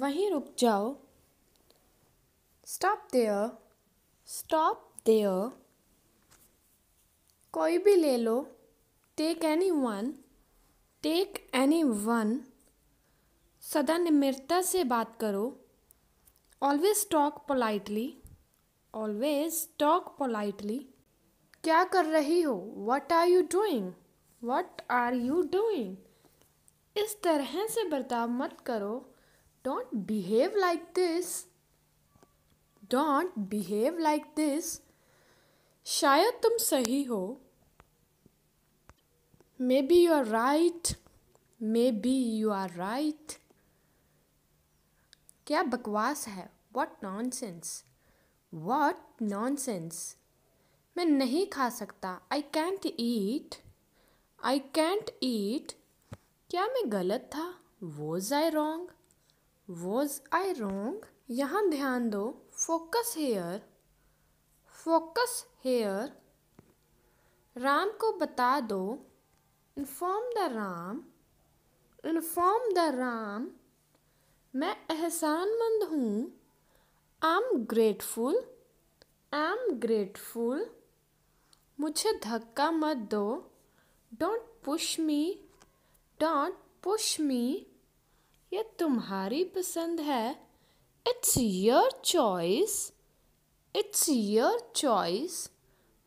वहीं रुक जाओ स्टॉप देयर स्टॉप देयर कोई भी ले लो take any one take any one सदा निम्रता से बात करो always talk politely always talk politely क्या कर रही हो what are you doing what are you doing इस तरह से बर्ताव मत करो Don't behave like this. Don't behave like this. शायद तुम सही हो maybe you are right maybe you are right क्या बकवास है what nonsense what nonsense मैं नहीं खा सकता I can't eat I can't ईट क्या मैं गलत था was I wrong was I wrong यहाँ ध्यान दो focus here focus here Ram को बता दो inform the Ram inform the Ram मैं एहसानमंद हूँ I am grateful I am grateful मुझे धक्का मत दो don't push me don't push me ये तुम्हारी पसंद है it's your choice it's your choice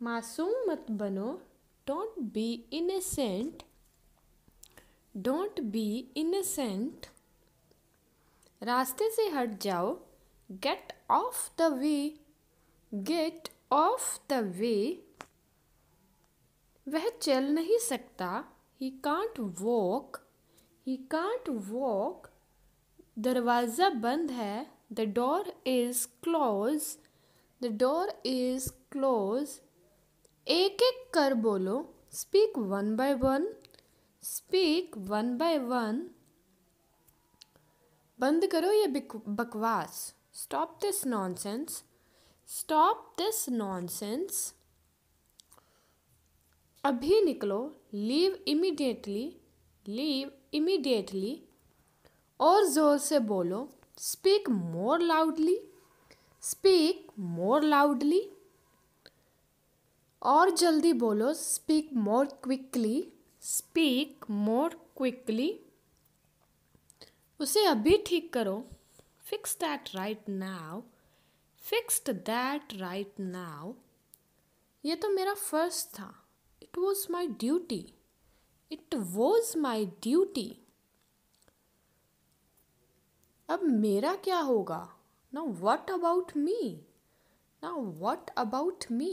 मासूम मत बनो don't be innocent don't be innocent रास्ते से हट जाओ gate off the way get off the way वह चल नहीं सकता he can't walk he can't walk दरवाज़ा बंद है the door is close the door is close एक एक कर बोलो speak one by one speak one by one बंद करो ये बकवास stop this nonsense stop this nonsense अभी निकलो लीव इमीडिएटली लीव इमीडिएटली और ज़ोर से बोलो speak more loudly speak more loudly और जल्दी बोलो speak more quickly speak more quickly उसे अभी ठीक करो fix that right now fixed that right now ये तो मेरा फर्स्ट था it was my duty it was my duty अब मेरा क्या होगा ना वट अबाउट मी ना वट अबाउट मी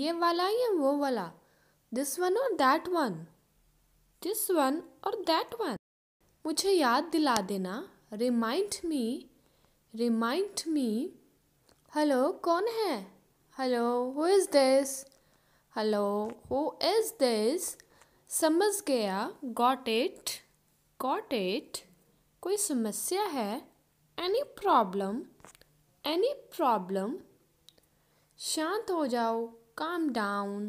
ये वाला या वो वाला दिस वन और दैट वन दिस वन और दैट वन मुझे याद दिला देना remind me remind me hello कौन है hello who is this hello who is this समझ गया गॉट इट गॉट इट कोई समस्या है एनी प्रॉब्लम एनी प्रॉब्लम शांत हो जाओ काम डाउन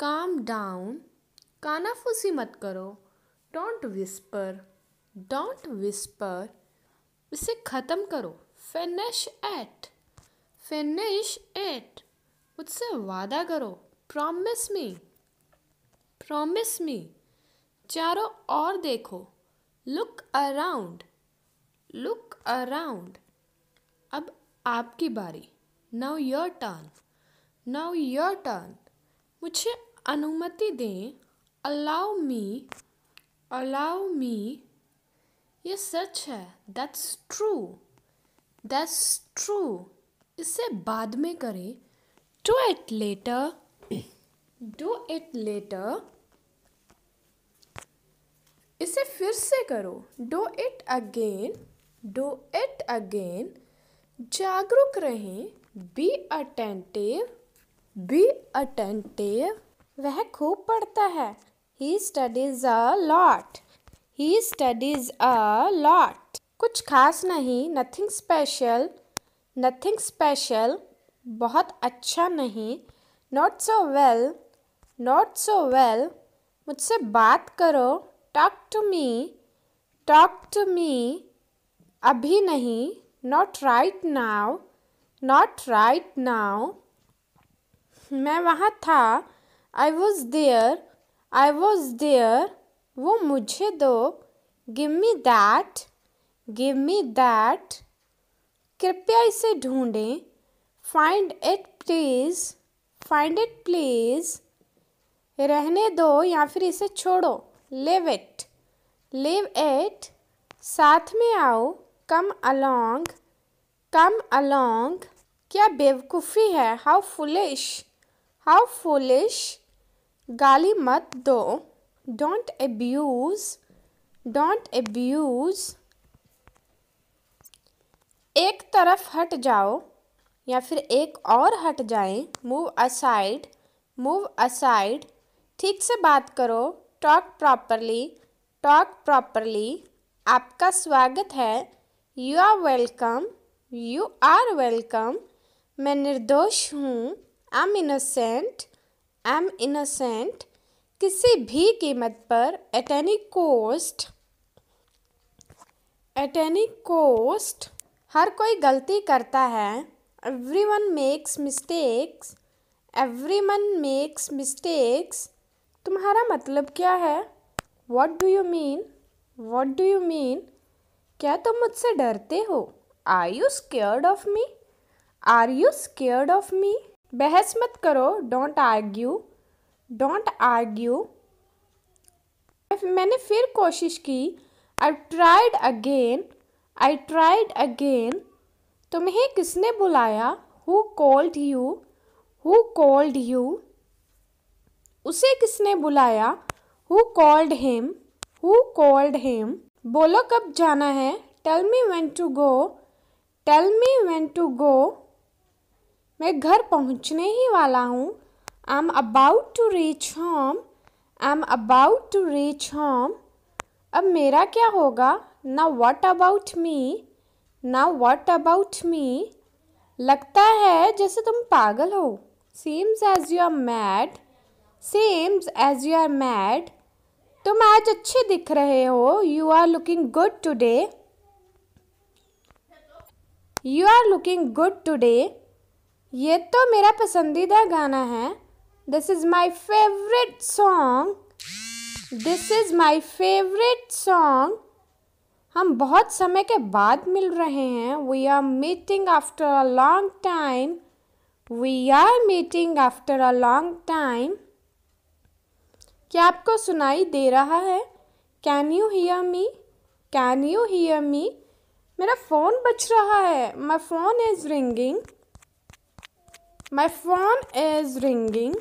काम डाउन कानाफूसी मत करो डोंट विस्पर डोंट विस्पर इसे ख़त्म करो फिनिश एट फिनिश एट मुझसे वादा करो प्रॉमिस मी प्रॉमिस मी चारों और देखो लुक अराउंड लुक अराउंड अब आपकी बारी now your turn now your turn मुझे अनुमति दें अलाउ मी अलाउ मी ये सच है दैट्स ट्रू दैट्स ट्रू इसे बाद में करें do it later do it later इसे फिर से करो do it again do it again जागरूक रहें बी अटेंटिव बी अटेंटिव वह खूब पढ़ता है he studies a lot he studies a lot कुछ खास नहीं नथिंग स्पेशल नथिंग स्पेशल बहुत अच्छा नहीं not so well not so well मुझसे बात करो talk to me talk to me अभी नहीं not right now not right now मैं वहाँ था I was there I was there वो मुझे दो give me that give me that कृपया इसे ढूँढें find it please find it please रहने दो या फिर इसे छोड़ो लिव इट लिव इट साथ में आओ कम अलोंग कम अलोंग क्या बेवकूफ़ी है हाउ फुलिश हाउ फुलिश गाली मत दो डोंट एब्यूज़ डोंट एब्यूज़ एक तरफ हट जाओ या फिर एक और हट जाए मूव असाइड मूव असाइड ठीक से बात करो टॉक प्रॉपरली टॉक प्रॉपरली आपका स्वागत है you are welcome you are welcome मैं निर्दोष हूँ I am innocent I am innocent किसी भी कीमत पर at any cost at any cost हर कोई गलती करता है everyone makes mistakes everyone makes mistakes तुम्हारा मतलब क्या है what do you mean what do you mean क्या तुम मुझसे डरते हो are you scared of me are you scared of me बहस मत करो डोंट आर्ग्यू डोंट आर्ग्यू मैंने फिर कोशिश की I tried again I tried again तुम्हें किसने बुलाया who called you who called you उसे किसने बुलाया who called him who called him बोलो कब जाना है tell me when to go tell me when to go मैं घर पहुंचने ही वाला हूँ I am about to reach home I am about to reach home अब मेरा क्या होगा ना वॉट अबाउट मी ना वॉट अबाउट मी लगता है जैसे तुम पागल हो seems as you are mad seems as you are mad तुम आज अच्छे दिख रहे हो you are looking good today you are looking good today ये तो मेरा पसंदीदा गाना है this is my favourite song this is my favourite song हम बहुत समय के बाद मिल रहे हैं we are meeting after a long time we are meeting after a long time क्या आपको सुनाई दे रहा है can you hear me can you hear me मेरा फ़ोन बज रहा है my phone is ringing my phone is ringing